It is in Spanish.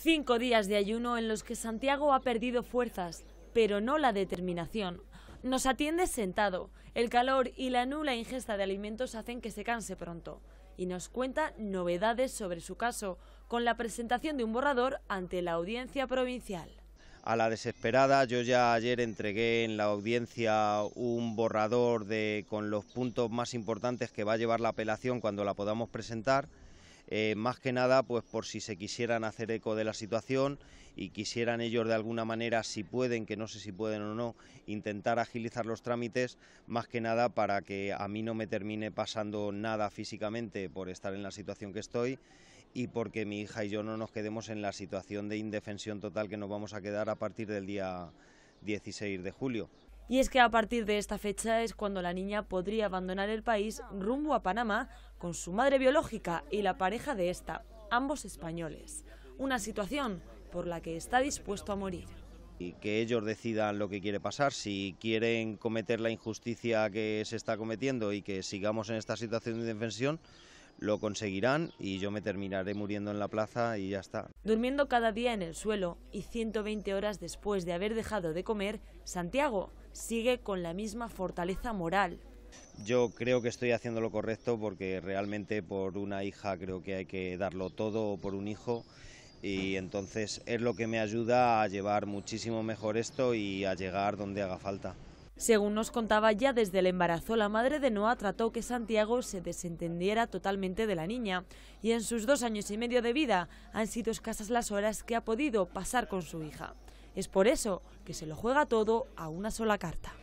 Cinco días de ayuno en los que Santiago ha perdido fuerzas, pero no la determinación. Nos atiende sentado. El calor y la nula ingesta de alimentos hacen que se canse pronto. Y nos cuenta novedades sobre su caso, con la presentación de un borrador ante la audiencia provincial. A la desesperada, yo ya ayer entregué en la audiencia un borrador con los puntos más importantes que va a llevar la apelación cuando la podamos presentar eh, más que nada pues por si se quisieran hacer eco de la situación y quisieran ellos de alguna manera, si pueden, que no sé si pueden o no, intentar agilizar los trámites, más que nada para que a mí no me termine pasando nada físicamente por estar en la situación que estoy y porque mi hija y yo no nos quedemos en la situación de indefensión total que nos vamos a quedar a partir del día 16 de julio. Y es que a partir de esta fecha es cuando la niña podría abandonar el país rumbo a Panamá con su madre biológica y la pareja de esta, ambos españoles. Una situación por la que está dispuesto a morir. Y que ellos decidan lo que quiere pasar. Si quieren cometer la injusticia que se está cometiendo y que sigamos en esta situación de indefensión, lo conseguirán y yo me terminaré muriendo en la plaza y ya está. Durmiendo cada día en el suelo y 120 horas después de haber dejado de comer, Santiago sigue con la misma fortaleza moral. Yo creo que estoy haciendo lo correcto porque realmente por una hija creo que hay que darlo todo por un hijo y entonces es lo que me ayuda a llevar muchísimo mejor esto y a llegar donde haga falta. Según nos contaba ya desde el embarazo, la madre de Noah trató que Santiago se desentendiera totalmente de la niña y en sus dos años y medio de vida han sido escasas las horas que ha podido pasar con su hija. Es por eso que se lo juega todo a una sola carta.